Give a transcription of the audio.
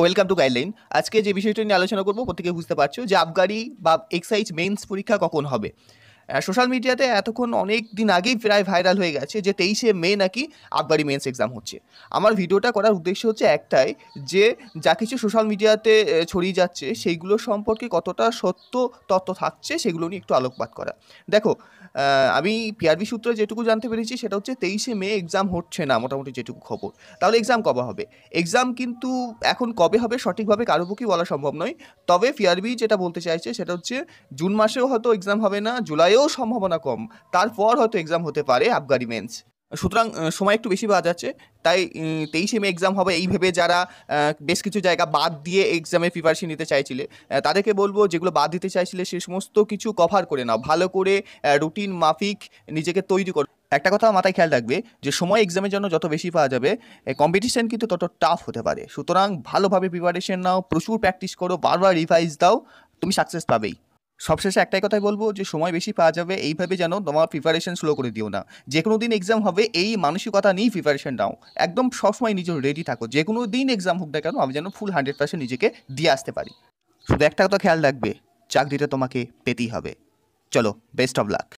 welcome to guideline আজকে যে বিষয়টা নিয়ে আলোচনা করবো প্রত্যেকে বুঝতে পারছো যে আবগারি বা এক্সাইজ মেন্স পরীক্ষা কখন হবে সোশ্যাল মিডিয়াতে এতক্ষণ অনেক দিন আগেই প্রায় ভাইরাল হয়ে গেছে যে তেইশে মে নাকি আখবারি মেন্স এক্সাম হচ্ছে আমার ভিডিওটা করার উদ্দেশ্য হচ্ছে একটাই যে যা কিছু সোশ্যাল মিডিয়াতে ছড়িয়ে যাচ্ছে সেইগুলো সম্পর্কে কতটা সত্য তত্ত্ব থাকছে সেগুলো নিয়ে একটু আলোকপাত করা দেখো আমি পিআরবি সূত্রে যেটুকু জানতে পেরেছি সেটা হচ্ছে তেইশে মে এক্সাম হচ্ছে না মোটামুটি যেটুকু খবর তাহলে এক্সাম কবে হবে এক্সাম কিন্তু এখন কবে হবে সঠিকভাবে কারো পক্ষে বলা সম্ভব নয় তবে পিআরবি যেটা বলতে চাইছে সেটা হচ্ছে জুন মাসেও হয়তো এক্সাম হবে না জুলাইও হলেও সম্ভাবনা কম তারপর হয়তো এক্সাম হতে পারে আবগারি মেন্স সুতরাং সময় একটু বেশি পাওয়া যাচ্ছে তাই তেইশে মে এক্সাম হবে এই ভেবে যারা বেশ কিছু জায়গা বাদ দিয়ে এক্সামে প্রিপারেশন নিতে চাইছিলে তাদেরকে বলবো যেগুলো বাদ দিতে চাইছিলে সে সমস্ত কিছু কভার করে নাও ভালো করে রুটিন মাফিক নিজেকে তৈরি করো একটা কথা মাথায় খেয়াল রাখবে যে সময় এক্সামের জন্য যত বেশি পাওয়া যাবে কম্পিটিশান কিন্তু তত টাফ হতে পারে সুতরাং ভালোভাবে প্রিপারেশন নাও প্রচুর প্র্যাকটিস করো বারবার রিভাইজ দাও তুমি সাকসেস পাবেই সবশেষে একটাই কথাই বলবো যে সময় বেশি পাওয়া যাবে এইভাবে যেন তোমার প্রিপারেশন স্লো করে দিও না যে কোনো দিন এক্সাম হবে এই মানসিকতা নিয়েই প্রিপারেশন নাও একদম সবসময় নিজের রেডি থাকো যে কোনো দিন এক্সাম হোক না কেন আমি যেন ফুল হান্ড্রেড পার্সেন্ট নিজেকে দিয়ে আসতে পারি শুধু একটা কথা খেয়াল রাখবে চাকরিটা তোমাকে পেতেই হবে চলো বেস্ট অফ লাক